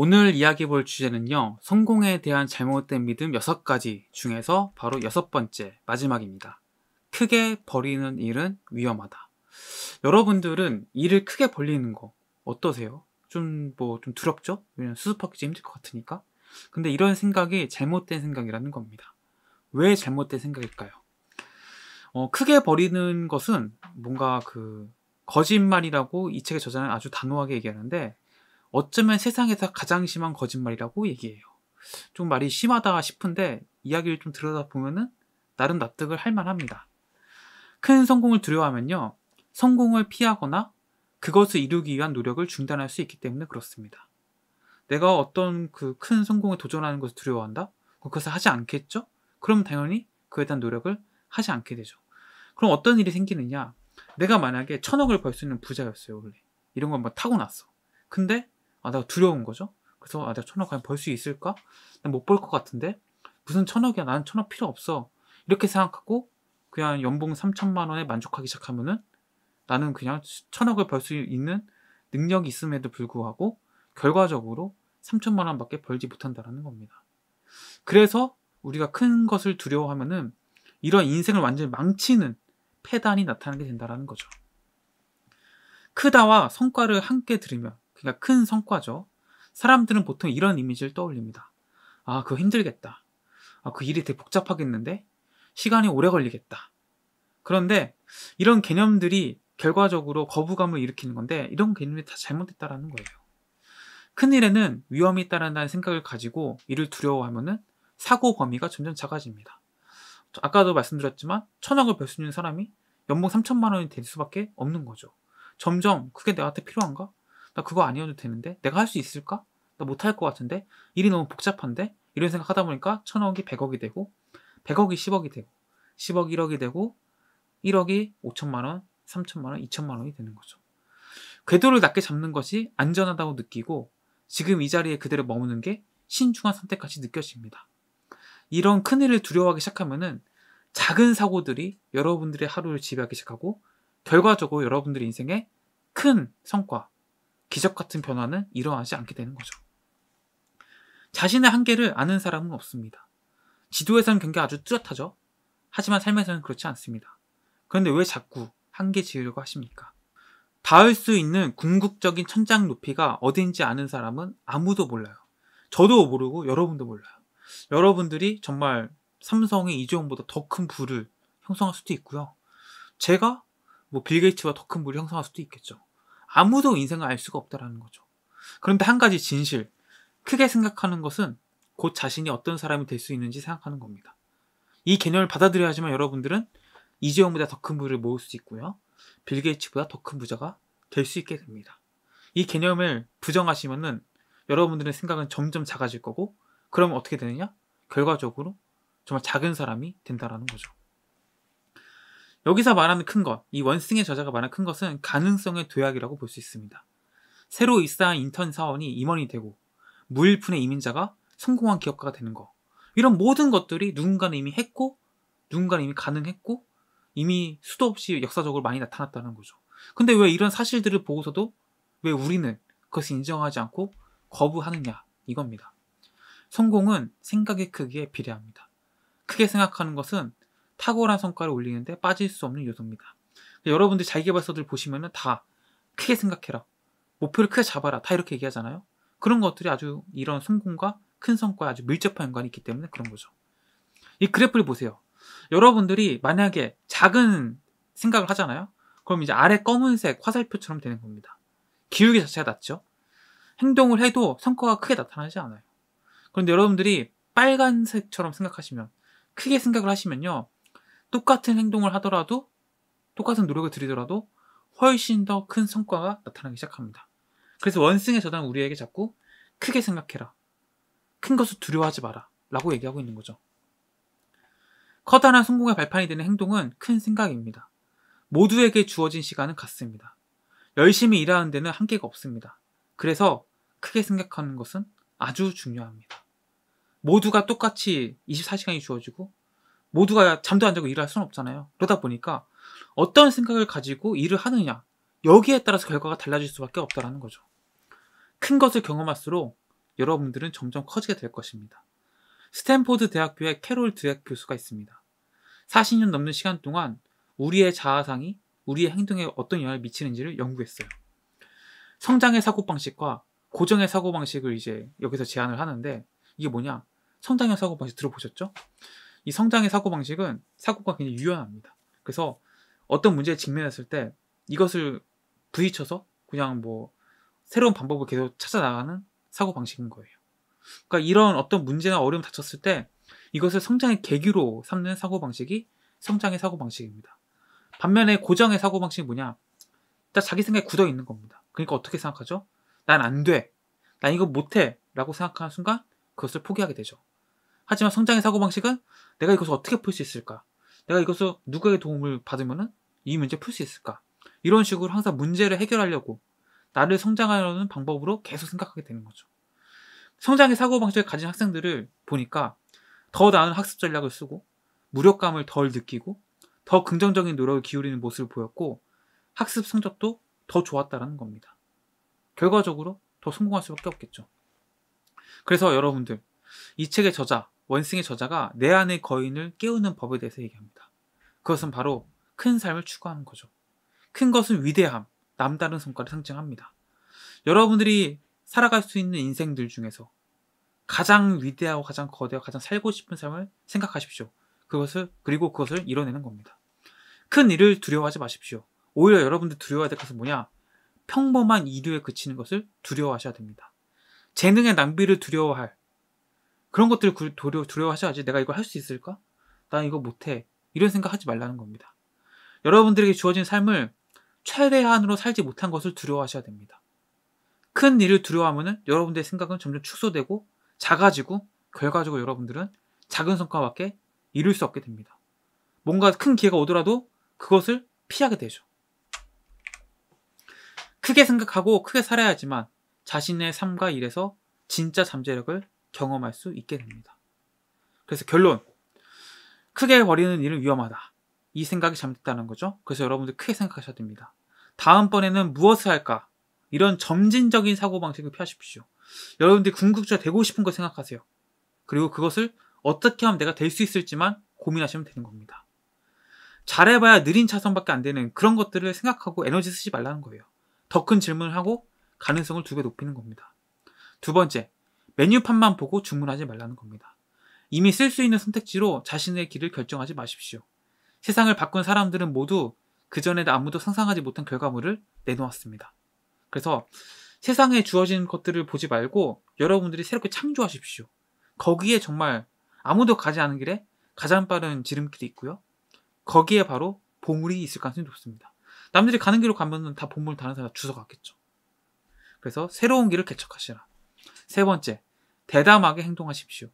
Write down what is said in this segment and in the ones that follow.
오늘 이야기 볼 주제는요, 성공에 대한 잘못된 믿음 6가지 중에서 바로 여섯 번째, 마지막입니다. 크게 버리는 일은 위험하다. 여러분들은 일을 크게 벌리는 거 어떠세요? 좀, 뭐, 좀 두렵죠? 왜냐면 수습하기 좀 힘들 것 같으니까. 근데 이런 생각이 잘못된 생각이라는 겁니다. 왜 잘못된 생각일까요? 어, 크게 버리는 것은 뭔가 그, 거짓말이라고 이 책의 저자는 아주 단호하게 얘기하는데, 어쩌면 세상에서 가장 심한 거짓말이라고 얘기해요. 좀 말이 심하다 싶은데 이야기를 좀 들여다보면은 나름 납득을 할 만합니다. 큰 성공을 두려워하면요. 성공을 피하거나 그것을 이루기 위한 노력을 중단할 수 있기 때문에 그렇습니다. 내가 어떤 그 큰 성공에 도전하는 것을 두려워한다? 그것을 하지 않겠죠? 그럼 당연히 그에 대한 노력을 하지 않게 되죠. 그럼 어떤 일이 생기느냐? 내가 만약에 천억을 벌 수 있는 부자였어요, 원래. 이런 건뭐 타고났어. 근데 아, 내가 두려운 거죠. 그래서 아, 내가 천억 과연 벌수 있을까? 난 못 벌 것 같은데 무슨 천억이야? 나는 천억 필요 없어. 이렇게 생각하고 그냥 연봉 3천만 원에 만족하기 시작하면은 나는 그냥 천억을 벌 수 있는 능력이 있음에도 불구하고 결과적으로 3천만 원밖에 벌지 못한다라는 겁니다. 그래서 우리가 큰 것을 두려워하면은 이런 인생을 완전히 망치는 패단이 나타나게 된다라는 거죠. 크다와 성과를 함께 들으면 그러니까 큰 성과죠. 사람들은 보통 이런 이미지를 떠올립니다. 아, 그거 힘들겠다. 아, 그 일이 되게 복잡하겠는데? 시간이 오래 걸리겠다. 그런데 이런 개념들이 결과적으로 거부감을 일으키는 건데 이런 개념이 다 잘못됐다라는 거예요. 큰일에는 위험이 있다라는 생각을 가지고 이를 두려워하면 사고 범위가 점점 작아집니다. 아까도 말씀드렸지만 천억을 벌 수 있는 사람이 연봉 3천만 원이 될 수밖에 없는 거죠. 점점 그게 내한테 필요한가? 나 그거 아니어도 되는데? 내가 할 수 있을까? 나 못할 것 같은데? 일이 너무 복잡한데? 이런 생각하다 보니까 천억이 100억이 되고 100억이 10억이 되고 10억 1억이 되고 1억이 5천만 원, 3천만 원, 2천만 원이 되는 거죠. 궤도를 낮게 잡는 것이 안전하다고 느끼고 지금 이 자리에 그대로 머무는 게 신중한 선택까지 느껴집니다. 이런 큰일을 두려워하기 시작하면은 작은 사고들이 여러분들의 하루를 지배하기 시작하고 결과적으로 여러분들의 인생에 큰 성과, 기적 같은 변화는 일어나지 않게 되는 거죠. 자신의 한계를 아는 사람은 없습니다. 지도에서는 경계 가 아주 뚜렷하죠. 하지만 삶에서는 그렇지 않습니다. 그런데 왜 자꾸 한계 지으려고 하십니까? 닿을 수 있는 궁극적인 천장 높이가 어딘지 아는 사람은 아무도 몰라요. 저도 모르고 여러분도 몰라요. 여러분들이 정말 삼성의 이재용보다 더 큰 부를 형성할 수도 있고요. 제가 뭐 빌게이츠와 더 큰 부를 형성할 수도 있겠죠. 아무도 인생을 알 수가 없다라는 거죠. 그런데 한 가지 진실, 크게 생각하는 것은 곧 자신이 어떤 사람이 될 수 있는지 생각하는 겁니다. 이 개념을 받아들여야지만 여러분들은 이재용보다 더 큰 부를 모을 수 있고요. 빌 게이츠보다 더 큰 부자가 될 수 있게 됩니다. 이 개념을 부정하시면은 여러분들의 생각은 점점 작아질 거고 그러면 어떻게 되느냐? 결과적으로 정말 작은 사람이 된다라는 거죠. 여기서 말하는 큰 것, 이 원승의 저자가 말하는큰 것은 가능성의 도약이라고 볼 수 있습니다. 새로 입사한 인턴 사원이 임원이 되고 무일푼의 이민자가 성공한 기업가가 되는 것 이런 모든 것들이 누군가는 이미 했고 누군가는 이미 가능했고 이미 수도 없이 역사적으로 많이 나타났다는 거죠. 근데 왜 이런 사실들을 보고서도 왜 우리는 그것을 인정하지 않고 거부하느냐 이겁니다. 성공은 생각의 크기에 비례합니다. 크게 생각하는 것은 탁월한 성과를 올리는데 빠질 수 없는 요소입니다. 여러분들 자기개발서들 보시면은 다 크게 생각해라. 목표를 크게 잡아라. 다 이렇게 얘기하잖아요. 그런 것들이 아주 이런 성공과 큰 성과에 아주 밀접한 연관이 있기 때문에 그런 거죠. 이 그래프를 보세요. 여러분들이 만약에 작은 생각을 하잖아요. 그럼 이제 아래 검은색 화살표처럼 되는 겁니다. 기울기 자체가 낮죠. 행동을 해도 성과가 크게 나타나지 않아요. 그런데 여러분들이 빨간색처럼 생각하시면 크게 생각을 하시면요. 똑같은 행동을 하더라도 똑같은 노력을 들이더라도 훨씬 더 큰 성과가 나타나기 시작합니다. 그래서 원승의 저당 우리에게 자꾸 크게 생각해라. 큰 것을 두려워하지 마라. 라고 얘기하고 있는 거죠. 커다란 성공의 발판이 되는 행동은 큰 생각입니다. 모두에게 주어진 시간은 같습니다. 열심히 일하는 데는 한계가 없습니다. 그래서 크게 생각하는 것은 아주 중요합니다. 모두가 똑같이 24시간이 주어지고 모두가 잠도 안 자고 일할 수는 없잖아요. 그러다 보니까 어떤 생각을 가지고 일을 하느냐 여기에 따라서 결과가 달라질 수밖에 없다라는 거죠. 큰 것을 경험할수록 여러분들은 점점 커지게 될 것입니다. 스탠포드 대학교의 캐롤 드엵 교수가 있습니다. 40년 넘는 시간 동안 우리의 자아상이 우리의 행동에 어떤 영향을 미치는지를 연구했어요. 성장의 사고방식과 고정의 사고방식을 이제 여기서 제안을 하는데 이게 뭐냐? 성장형 사고방식 들어보셨죠? 이 성장의 사고방식은 사고가 굉장히 유연합니다. 그래서 어떤 문제에 직면했을 때 이것을 부딪혀서 그냥 뭐 새로운 방법을 계속 찾아나가는 사고방식인 거예요. 그러니까 이런 어떤 문제나 어려움 닥쳤을 때 이것을 성장의 계기로 삼는 사고방식이 성장의 사고방식입니다. 반면에 고장의 사고방식이 뭐냐? 딱 자기 생각에 굳어 있는 겁니다. 그러니까 어떻게 생각하죠? 난 안 돼. 난 이거 못해. 라고 생각하는 순간 그것을 포기하게 되죠. 하지만 성장의 사고방식은 내가 이것을 어떻게 풀 수 있을까? 내가 이것을 누구에게 도움을 받으면 이 문제 풀 수 있을까? 이런 식으로 항상 문제를 해결하려고 나를 성장하려는 방법으로 계속 생각하게 되는 거죠. 성장의 사고방식을 가진 학생들을 보니까 더 나은 학습 전략을 쓰고 무력감을 덜 느끼고 더 긍정적인 노력을 기울이는 모습을 보였고 학습 성적도 더 좋았다라는 겁니다. 결과적으로 더 성공할 수밖에 없겠죠. 그래서 여러분들 이 책의 저자 원승의 저자가 내 안의 거인을 깨우는 법에 대해서 얘기합니다. 그것은 바로 큰 삶을 추구하는 거죠. 큰 것은 위대함, 남다른 성과를 상징합니다. 여러분들이 살아갈 수 있는 인생들 중에서 가장 위대하고 가장 거대하고 가장 살고 싶은 삶을 생각하십시오. 그것을 그리고 그것을 이뤄내는 겁니다. 큰 일을 두려워하지 마십시오. 오히려 여러분들 두려워해야 될 것은 뭐냐? 평범한 이류에 그치는 것을 두려워하셔야 됩니다. 재능의 낭비를 두려워할 그런 것들을 두려, 두려워하셔야지 내가 이걸 할 수 있을까? 난 이거 못해. 이런 생각하지 말라는 겁니다. 여러분들에게 주어진 삶을 최대한으로 살지 못한 것을 두려워하셔야 됩니다. 큰 일을 두려워하면 여러분들의 생각은 점점 축소되고 작아지고 결과적으로 여러분들은 작은 성과밖에 이룰 수 없게 됩니다. 뭔가 큰 기회가 오더라도 그것을 피하게 되죠. 크게 생각하고 크게 살아야지만 자신의 삶과 일에서 진짜 잠재력을 경험할 수 있게 됩니다. 그래서 결론. 크게 버리는 일은 위험하다. 이 생각이 잘못됐다는 거죠. 그래서 여러분들 크게 생각하셔야 됩니다. 다음번에는 무엇을 할까? 이런 점진적인 사고방식을 피하십시오. 여러분들이 궁극적으로 되고 싶은 거 생각하세요. 그리고 그것을 어떻게 하면 내가 될 수 있을지만 고민하시면 되는 겁니다. 잘해봐야 느린 차선밖에 안 되는 그런 것들을 생각하고 에너지 쓰지 말라는 거예요. 더 큰 질문을 하고 가능성을 두 배 높이는 겁니다. 두 번째, 메뉴판만 보고 주문하지 말라는 겁니다. 이미 쓸 수 있는 선택지로 자신의 길을 결정하지 마십시오. 세상을 바꾼 사람들은 모두 그전에도 아무도 상상하지 못한 결과물을 내놓았습니다. 그래서 세상에 주어진 것들을 보지 말고 여러분들이 새롭게 창조하십시오. 거기에 정말 아무도 가지 않은 길에 가장 빠른 지름길이 있고요. 거기에 바로 보물이 있을 가능성이 높습니다. 남들이 가는 길로 가면 다 보물 다른 사람 주워갔겠죠. 그래서 새로운 길을 개척하시라. 세 번째, 대담하게 행동하십시오.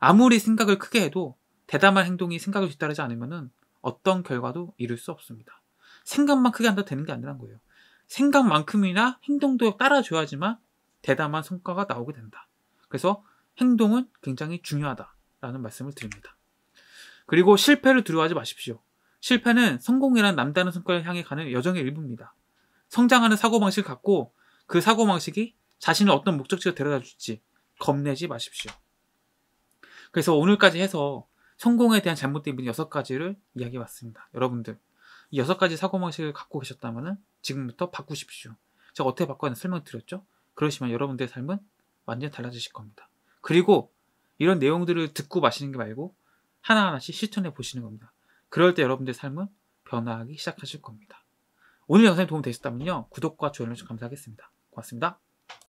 아무리 생각을 크게 해도 대담한 행동이 생각을 뒤따르지 않으면 어떤 결과도 이룰 수 없습니다. 생각만 크게 한다 되는 게아니라는 거예요. 생각만큼이나 행동도 따라줘야지만 대담한 성과가 나오게 된다. 그래서 행동은 굉장히 중요하다라는 말씀을 드립니다. 그리고 실패를 두려워하지 마십시오. 실패는 성공이란 남다른 성과를 향해 가는 여정의 일부입니다. 성장하는 사고방식을 갖고 그 사고방식이 자신을 어떤 목적지로 데려다 줄지 겁내지 마십시오. 그래서 오늘까지 해서 성공에 대한 잘못된 부분 여섯 가지를 이야기해 봤습니다. 여러분들 이 여섯 가지 사고방식을 갖고 계셨다면 지금부터 바꾸십시오. 제가 어떻게 바꿔야 하는 설명드렸죠? 을 그러시면 여러분들의 삶은 완전 달라지실 겁니다. 그리고 이런 내용들을 듣고 마시는 게 말고 하나하나씩 실천해 보시는 겁니다. 그럴 때 여러분들의 삶은 변화하기 시작하실 겁니다. 오늘 영상이 도움되셨다면요. 구독과 좋아요 감사하겠습니다. 고맙습니다.